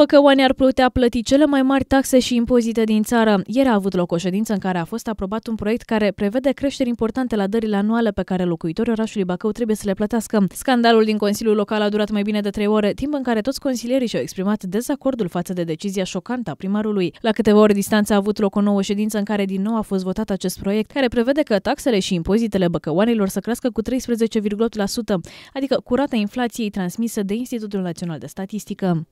Băcăoane ar putea plăti cele mai mari taxe și impozite din țară. Ieri a avut loc o ședință în care a fost aprobat un proiect care prevede creșteri importante la dările anuale pe care locuitorii orașului Bacău trebuie să le plătească. Scandalul din Consiliul Local a durat mai bine de trei ore, timp în care toți consilierii și-au exprimat dezacordul față de decizia șocantă a primarului. La câteva ori distanță a avut loc o nouă ședință în care din nou a fost votat acest proiect, care prevede că taxele și impozitele băcăoanelor să crească cu 13,8%, adică curată inflației transmisă de Institutul Național de Statistică.